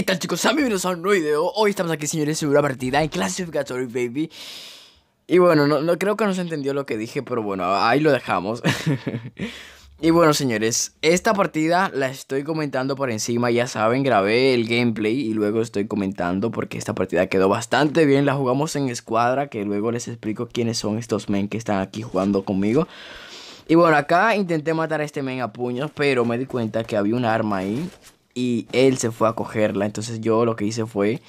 ¿Qué tal chicos? Bienvenidos a un nuevo video Hoy estamos aquí señores en una partida en Classificatory Baby Y bueno, no, no, creo que no se entendió lo que dije Pero bueno, ahí lo dejamos Y bueno señores, esta partida la estoy comentando por encima Ya saben, grabé el gameplay y luego estoy comentando Porque esta partida quedó bastante bien La jugamos en escuadra Que luego les explico quiénes son estos men que están aquí jugando conmigo y bueno, acá intenté matar a este men a puños, pero me di cuenta que había un arma ahí y él se fue a cogerla. Entonces yo lo que hice fue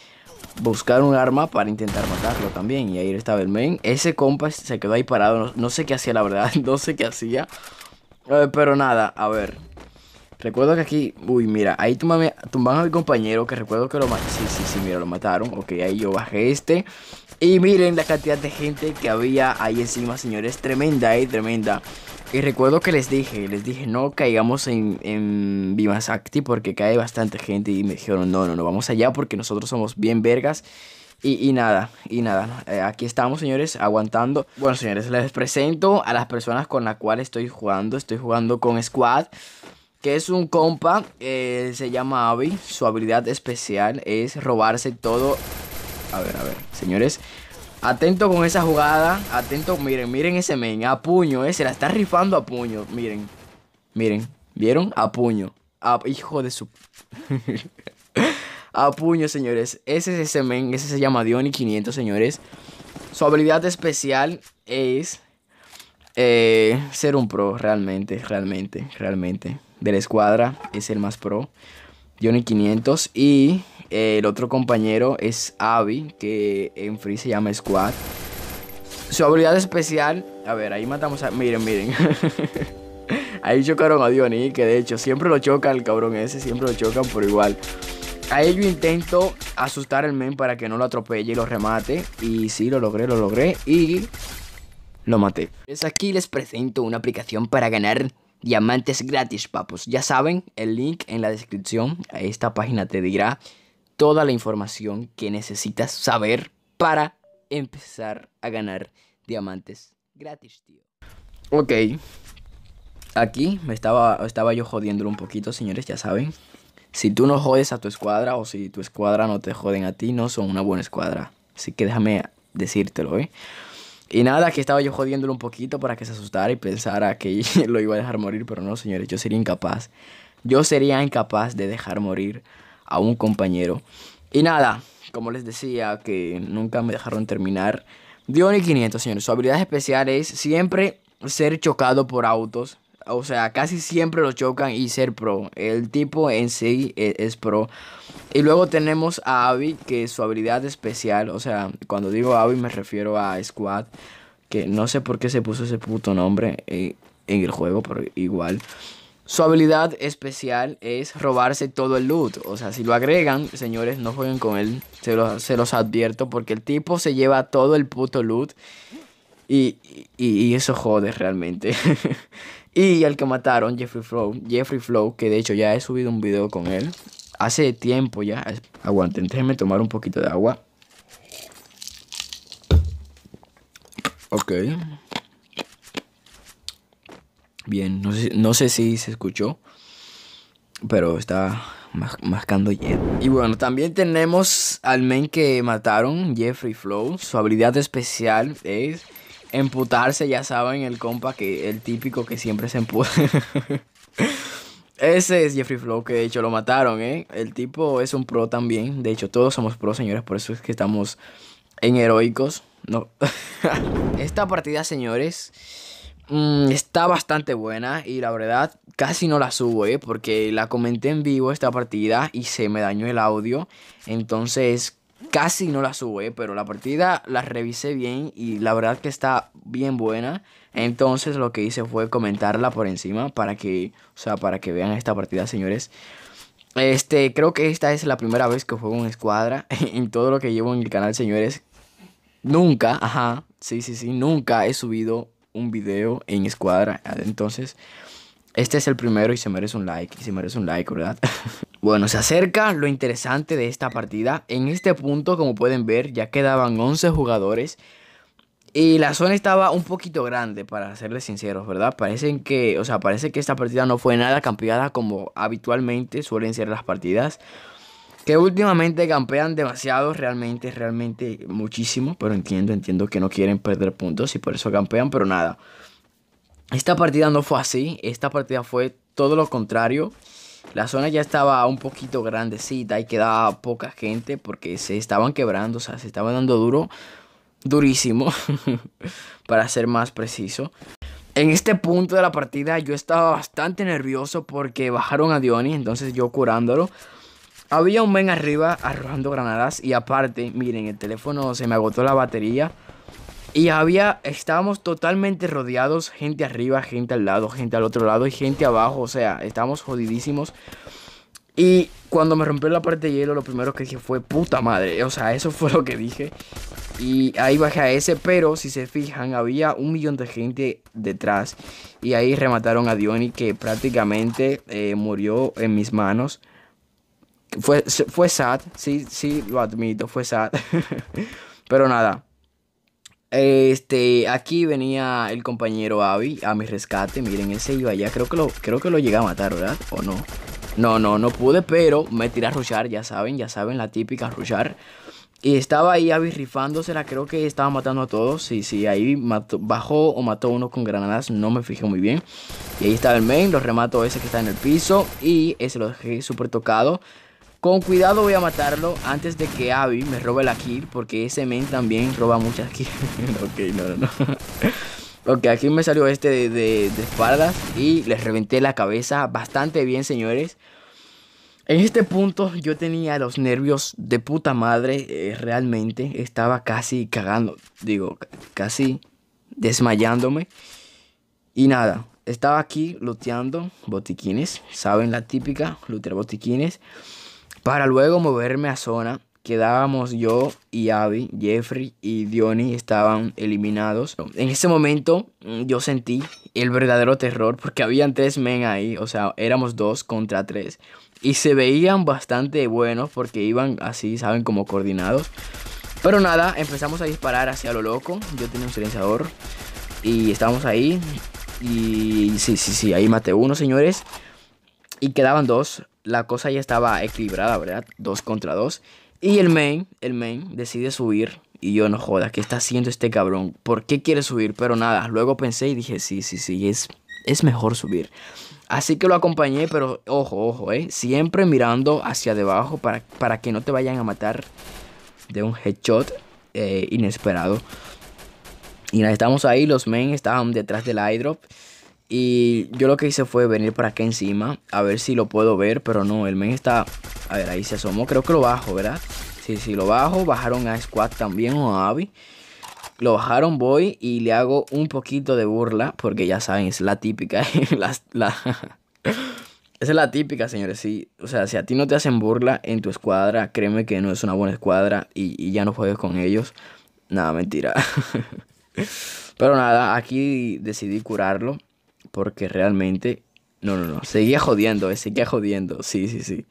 buscar un arma para intentar matarlo también. Y ahí estaba el main. Ese compa se quedó ahí parado. No, sé qué hacía, la verdad. No sé qué hacía. pero nada, a ver. Recuerdo que aquí, uy, mira, ahí tumban, a mi compañero que recuerdo que lo mataron. Sí, sí, sí, mira, lo mataron. Ok, ahí yo bajé este. Y miren la cantidad de gente que había ahí encima, señores. Tremenda, eh, tremenda. Y recuerdo que les dije, les dije, no caigamos en, en Bimasakti porque cae bastante gente y me dijeron, no, no, no, vamos allá porque nosotros somos bien vergas. Y, nada, y nada, eh, aquí estamos señores, aguantando. Bueno señores, les presento a las personas con las cuales estoy jugando. Estoy jugando con Squad, que es un compa, eh, se llama Avi. Su habilidad especial es robarse todo... A ver, a ver, señores, Atento con esa jugada. Atento, miren, miren ese men. A puño, eh, Se la está rifando a puño. Miren. Miren. ¿Vieron? A puño. A, hijo de su. a puño, señores. Ese es ese men. Ese se llama Diony 500, señores. Su habilidad especial es. Eh, ser un pro, realmente, realmente, realmente. De la escuadra es el más pro. Diony 500 y eh, el otro compañero es Abby, que en Free se llama Squad. Su habilidad especial, a ver, ahí matamos a... Miren, miren. ahí chocaron a Johnny, que de hecho siempre lo choca el cabrón ese, siempre lo chocan por igual. A ello intento asustar al men para que no lo atropelle y lo remate. Y sí, lo logré, lo logré. Y lo maté. Es aquí les presento una aplicación para ganar diamantes gratis, papos. Ya saben, el link en la descripción a esta página te dirá toda la información que necesitas saber para empezar a ganar diamantes gratis, tío. Ok. Aquí me estaba, estaba yo jodiendo un poquito, señores, ya saben. Si tú no jodes a tu escuadra o si tu escuadra no te joden a ti, no son una buena escuadra. Así que déjame decírtelo, ¿eh? Y nada, que estaba yo jodiéndolo un poquito para que se asustara y pensara que lo iba a dejar morir, pero no, señores, yo sería incapaz. Yo sería incapaz de dejar morir a un compañero. Y nada, como les decía, que nunca me dejaron terminar. Dion 500, señores. Su habilidad especial es siempre ser chocado por autos o sea, casi siempre lo chocan y ser pro. El tipo en sí e, es, pro. Y luego tenemos a Abby, que su habilidad especial, o sea, cuando digo Abby me refiero a Squad, que no sé por qué se puso ese puto nombre eh, en, el juego, pero igual. Su habilidad especial es robarse todo el loot. O sea, si lo agregan, señores, no jueguen con él. Se se los advierto porque el tipo se lleva todo el puto loot. Y, eso jode realmente. y al que mataron, Jeffrey Flow, Jeffrey Flow, que de hecho ya he subido un video con él. Hace tiempo ya. Aguanten, déjenme tomar un poquito de agua. Ok. Bien, no sé, si se escuchó, pero está mascando hielo. Y bueno, también tenemos al men que mataron, Jeffrey Flow. Su habilidad especial es emputarse, ya saben, el compa que el típico que siempre se emputa. Ese es Jeffrey Flow, que de hecho lo mataron, ¿eh? El tipo es un pro también. De hecho, todos somos pros, señores, por eso es que estamos en heroicos. No. Esta partida, señores, mm, está bastante buena y la verdad casi no la subo, ¿eh? Porque la comenté en vivo esta partida y se me dañó el audio. Entonces Casi no la sube, pero la partida la revisé bien y la verdad que está bien buena. Entonces lo que hice fue comentarla por encima para que, sea, para que vean esta partida, señores. Este, creo que esta es la primera vez que juego en escuadra en todo lo que llevo en el canal, señores. Nunca, ajá, sí, sí, sí, nunca he subido un video en escuadra. Entonces, este es el primero y se merece un like, y se merece un like, ¿verdad? Bueno, se acerca lo interesante de esta partida. En este punto, como pueden ver, ya quedaban 11 jugadores. Y la zona estaba un poquito grande, para serles sinceros, ¿verdad? Parecen que, o sea, parece que esta partida no fue nada campeada como habitualmente suelen ser las partidas. Que últimamente campean demasiado, realmente, realmente muchísimo. Pero entiendo, entiendo que no quieren perder puntos y por eso campean, pero nada. Esta partida no fue así, esta partida fue todo lo contrario. La zona ya estaba un poquito grandecita y quedaba poca gente porque se estaban quebrando, o sea, se estaban dando duro, durísimo, para ser más preciso. En este punto de la partida yo estaba bastante nervioso porque bajaron a Diony, entonces yo curándolo. Había un men arriba arrojando granadas y aparte, miren, el teléfono se me agotó la batería. Y había, estábamos totalmente rodeados, gente arriba, gente al lado, gente al otro lado y gente abajo, o sea, estábamos jodidísimos. Y cuando me rompió la parte de hielo, lo primero que dije fue puta madre, o sea, eso fue lo que dije. Y ahí bajé a ese, pero si se fijan, había un millón de gente detrás. Y ahí remataron a Diony que prácticamente eh, murió en mis manos. Fue, fue sad, sí, sí, lo admito, fue sad. pero nada. Este, aquí venía el compañero Avi a mi rescate. Miren, ese iba allá. Creo que lo, creo que lo llegué a matar, ¿verdad? ¿O no? No, no, no pude, pero me tiré a rushar, ya saben, ya saben, la típica rushar. Y estaba ahí Avi la creo que estaba matando a todos. Y sí, si sí, ahí bajó o mató uno con granadas, no me fijé muy bien. Y ahí estaba el main, lo remato ese que está en el piso. Y ese lo dejé súper tocado. Con cuidado voy a matarlo antes de que Abby me robe la kill, porque ese men también roba muchas kills. ok, no, no, no. ok, aquí me salió este de, espaldas y les reventé la cabeza bastante bien, señores. En este punto yo tenía los nervios de puta madre, eh, realmente estaba casi cagando, digo, casi desmayándome. Y nada, estaba aquí looteando botiquines, saben la típica, lootear botiquines. Para luego moverme a zona, quedábamos yo y Abby, Jeffrey y Diony estaban eliminados. En ese momento mm, yo sentí el verdadero terror porque habían tres men ahí, o sea, éramos dos contra tres. Y se veían bastante buenos porque iban así, saben, como coordinados. Pero nada, empezamos a disparar hacia lo loco. Yo tenía un silenciador y estábamos ahí. Y sí, sí, sí, ahí maté uno, señores. Y quedaban dos la cosa ya estaba equilibrada, ¿verdad? Dos contra dos. Y el main, el main, decide subir. Y yo no joda, ¿qué está haciendo este cabrón? ¿Por qué quiere subir? Pero nada, luego pensé y dije, sí, sí, sí, es, es mejor subir. Así que lo acompañé, pero ojo, ojo, ¿eh? Siempre mirando hacia debajo para, para que no te vayan a matar de un headshot eh, inesperado. Y nada, estamos ahí, los main estaban detrás del airdrop. Y yo lo que hice fue venir para acá encima, a ver si lo puedo ver, pero no, el men está... A ver, ahí se asomó, creo que lo bajo, ¿verdad? Sí, sí, lo bajo, bajaron a Squad también o a Abby. Lo bajaron, voy y le hago un poquito de burla, porque ya saben, es la típica, Esa es la típica, señores. Sí, o sea, si a ti no te hacen burla en tu escuadra, créeme que no es una buena escuadra y, y ya no juegues con ellos. Nada, mentira. Pero nada, aquí decidí curarlo porque realmente... No, no, no, seguía jodiendo, eh, seguía jodiendo, sí, sí, sí.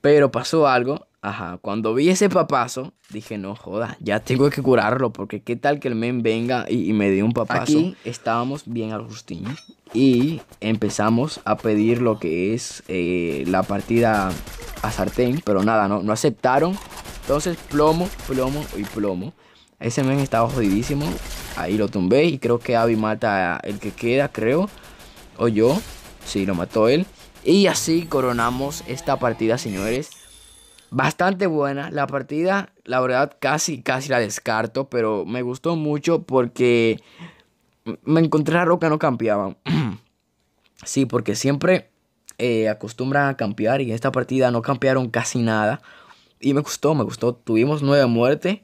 Pero pasó algo, ajá, cuando vi ese papazo, dije, no joda, ya tengo que curarlo, porque qué tal que el men venga y, me dé un papazo. Aquí estábamos bien al y empezamos a pedir lo que es eh, la partida a sartén, pero nada, no, no aceptaron. Entonces, plomo, plomo y plomo. Ese men estaba jodidísimo. Ahí lo tumbé y creo que Abby mata el que queda, creo o yo. Sí, lo mató él. Y así coronamos esta partida, señores. Bastante buena. La partida, la verdad, casi, casi la descarto. Pero me gustó mucho porque me encontré a Roca no campeaban. sí, porque siempre eh, acostumbran a campear. Y en esta partida no campearon casi nada. Y me gustó, me gustó. Tuvimos nueve muertes.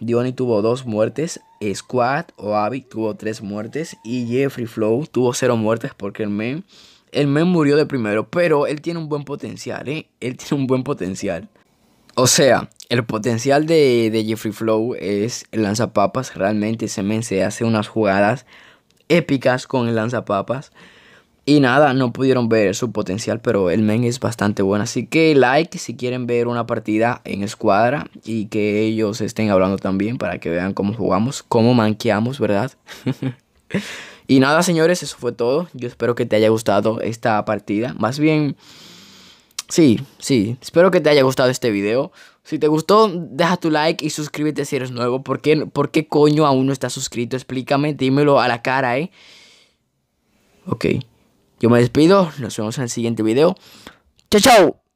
Diony tuvo dos muertes, Squad o Abby tuvo tres muertes y Jeffrey Flow tuvo cero muertes porque el men, el men murió de primero, pero él tiene un buen potencial, ¿eh? Él tiene un buen potencial. O sea, el potencial de, de Jeffrey Flow es el lanzapapas, realmente ese men se hace unas jugadas épicas con el lanzapapas. Y nada, no pudieron ver su potencial, pero el men es bastante bueno. Así que like si quieren ver una partida en escuadra y que ellos estén hablando también para que vean cómo jugamos, cómo manqueamos, ¿verdad? y nada, señores, eso fue todo. Yo espero que te haya gustado esta partida. Más bien, sí, sí, espero que te haya gustado este video. Si te gustó, deja tu like y suscríbete si eres nuevo. ¿Por qué, coño aún no estás suscrito? Explícame, dímelo a la cara, ¿eh? Ok. Yo me despido, nos vemos en el siguiente video. Chao, chao.